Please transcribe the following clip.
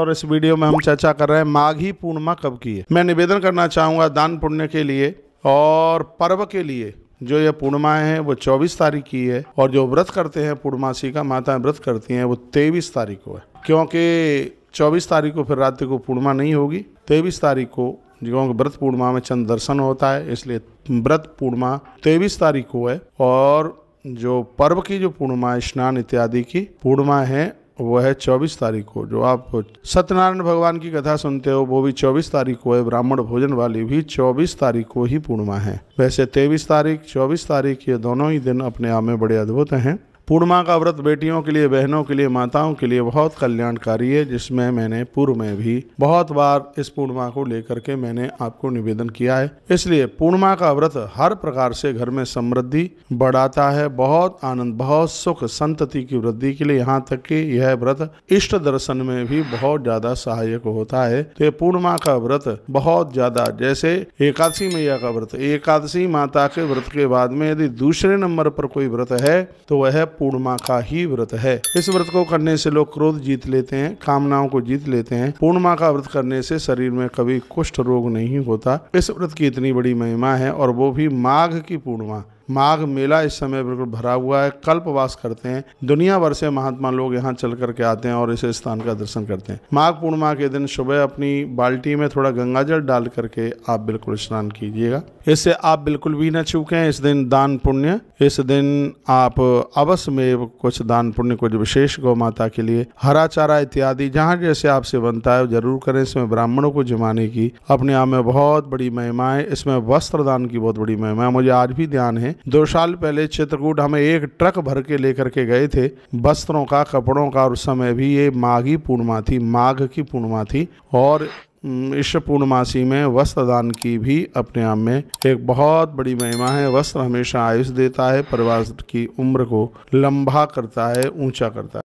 और इस वीडियो में हम चर्चा कर रहे हैं माघी पूर्णिमा कब की है मैं निवेदन करना चाहूंगा दान पुण्य के लिए और पर्व के लिए जो यह पूर्णिमा है वो 24 तारीख की है और जो व्रत करते हैं पूर्णमासी का माता व्रत करती हैं वो 23 तारीख को है क्योंकि 24 तारीख को फिर रात को पूर्णिमा नहीं होगी 23 तारीख को जो व्रत पूर्णिमा में चंद दर्शन होता है इसलिए व्रत पूर्णिमा तेईस तारीख को है और जो पर्व की जो पूर्णिमा स्नान इत्यादि की पूर्णिमा है वह है चौबीस तारीख को जो आप सत्यनारायण भगवान की कथा सुनते हो वो भी चौबीस तारीख को है ब्राह्मण भोजन वाली भी चौबीस तारीख को ही पूर्णिमा है वैसे तेईस तारीख चौबीस तारीख ये दोनों ही दिन अपने आप में बड़े अद्भुत हैं पूर्णिमा का व्रत बेटियों के लिए बहनों के लिए माताओं के लिए बहुत कल्याणकारी है जिसमें मैंने पूर्व में भी बहुत बार इस पूर्णिमा को लेकर के मैंने आपको निवेदन किया है इसलिए पूर्णिमा का व्रत हर प्रकार से घर में समृद्धि बढ़ाता है बहुत आनंद बहुत सुख संतति की वृद्धि के लिए यहाँ तक कि यह व्रत इष्ट दर्शन में भी बहुत ज्यादा सहायक होता है तो पूर्णिमा का व्रत बहुत ज्यादा जैसे एकादशी मैया का व्रत एकादशी माता के व्रत के बाद में यदि दूसरे नंबर पर कोई व्रत है तो वह पूर्णिमा का ही व्रत है इस व्रत को करने से लोग क्रोध जीत लेते हैं कामनाओं को जीत लेते हैं पूर्णिमा का व्रत करने से शरीर में कभी कुष्ठ रोग नहीं होता इस व्रत की इतनी बड़ी महिमा है और वो भी माघ की पूर्णिमा माघ मेला इस समय बिल्कुल भरा हुआ है कल्पवास करते हैं दुनिया भर से महात्मा लोग यहाँ चल करके आते हैं और इस स्थान का दर्शन करते हैं माघ पूर्णिमा के दिन सुबह अपनी बाल्टी में थोड़ा गंगा जल डाल करके आप बिल्कुल स्नान कीजिएगा इससे आप बिल्कुल भी न चूके इस दिन दान पुण्य इस दिन आप अवश्य में कुछ दान पुण्य कुछ विशेष गौ माता के लिए हरा चारा इत्यादि जहाँ जैसे आपसे बनता है जरूर करें इसमें ब्राह्मणों को जमाने की अपने आप में बहुत बड़ी महिमा है इसमें वस्त्र दान की बहुत बड़ी महिमा है मुझे आज भी ध्यान है दो साल पहले चित्रकूट हमें एक ट्रक भर के लेकर के गए थे वस्त्रों का कपड़ों का और समय भी ये माघी पूर्णिमा थी माघ की पूर्णिमा थी और इस पूर्णमासी में वस्त्र दान की भी अपने आप में एक बहुत बड़ी महिमा है वस्त्र हमेशा आयुष देता है परिवार की उम्र को लंबा करता है ऊंचा करता है